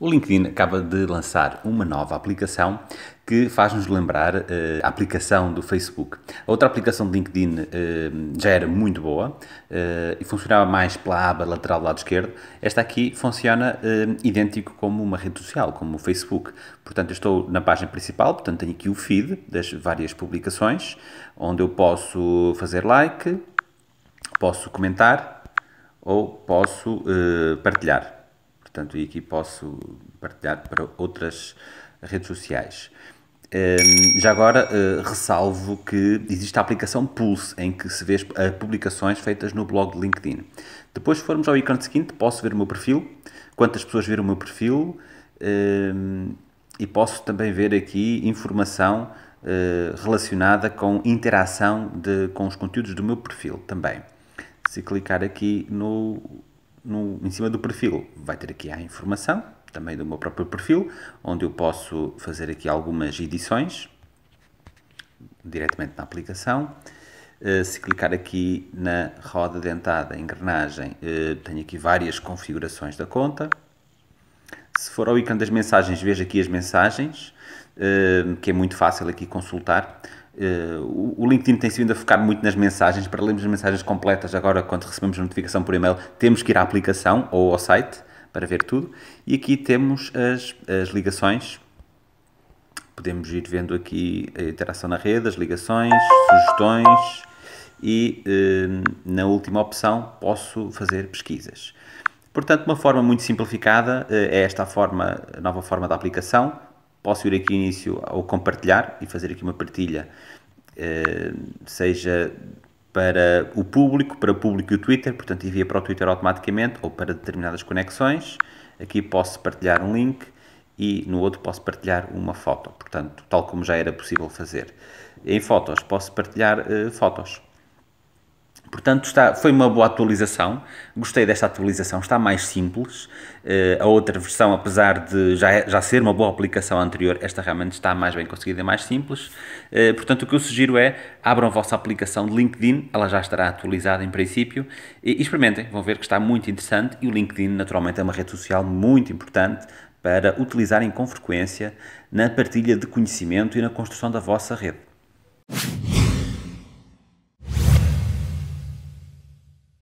O LinkedIn acaba de lançar uma nova aplicação que faz-nos lembrar uh, a aplicação do Facebook. A outra aplicação de LinkedIn uh, já era muito boa uh, e funcionava mais pela aba lateral do lado esquerdo. Esta aqui funciona idêntico como uma rede social, como o Facebook. Portanto, eu estou na página principal, portanto tenho aqui o feed das várias publicações, onde eu posso fazer like, posso comentar ou posso partilhar portanto, e aqui posso partilhar para outras redes sociais. Hum, já agora eh, ressalvo que existe a aplicação Pulse, em que se vê eh, publicações feitas no blog de LinkedIn. Depois, se formos ao ícone seguinte, posso ver o meu perfil, quantas pessoas viram o meu perfil hum, e posso também ver aqui informação eh, relacionada com interação de, com os conteúdos do meu perfil também. Se clicar aqui no no, em cima do perfil vai ter aqui a informação, também do meu próprio perfil, onde eu posso fazer aqui algumas edições diretamente na aplicação. Eh, se clicar aqui na roda dentada, engrenagem, eh, tenho aqui várias configurações da conta. Se for ao ícone das mensagens, veja aqui as mensagens, eh, que é muito fácil aqui consultar. Uh, o LinkedIn tem sido a focar muito nas mensagens. Para lermos as mensagens completas, agora quando recebemos notificação por e-mail, temos que ir à aplicação ou ao site para ver tudo. E aqui temos as, as ligações. Podemos ir vendo aqui a interação na rede, as ligações, sugestões e uh, na última opção posso fazer pesquisas. Portanto, uma forma muito simplificada eh, é esta a forma, a nova forma da aplicação. Posso ir aqui início ao compartilhar e fazer aqui uma partilha, eh, seja para o público, para o público e o Twitter, portanto envia para o Twitter automaticamente ou para determinadas conexões. Aqui posso partilhar um link e no outro posso partilhar uma foto, portanto, tal como já era possível fazer. Em fotos, posso partilhar uh, fotos. Portanto, está, foi uma boa atualização. Gostei desta atualização, está mais simples. Uh, a outra versão, apesar de já, é, já ser uma boa aplicação anterior, esta realmente está mais bem conseguida, mais simples. Uh, portanto, o que eu sugiro é abram a vossa aplicação de LinkedIn, ela já estará atualizada em princípio, e experimentem, vão ver que está muito interessante. E o LinkedIn, naturalmente, é uma rede social muito importante para utilizarem com frequência na partilha de conhecimento e na construção da vossa rede.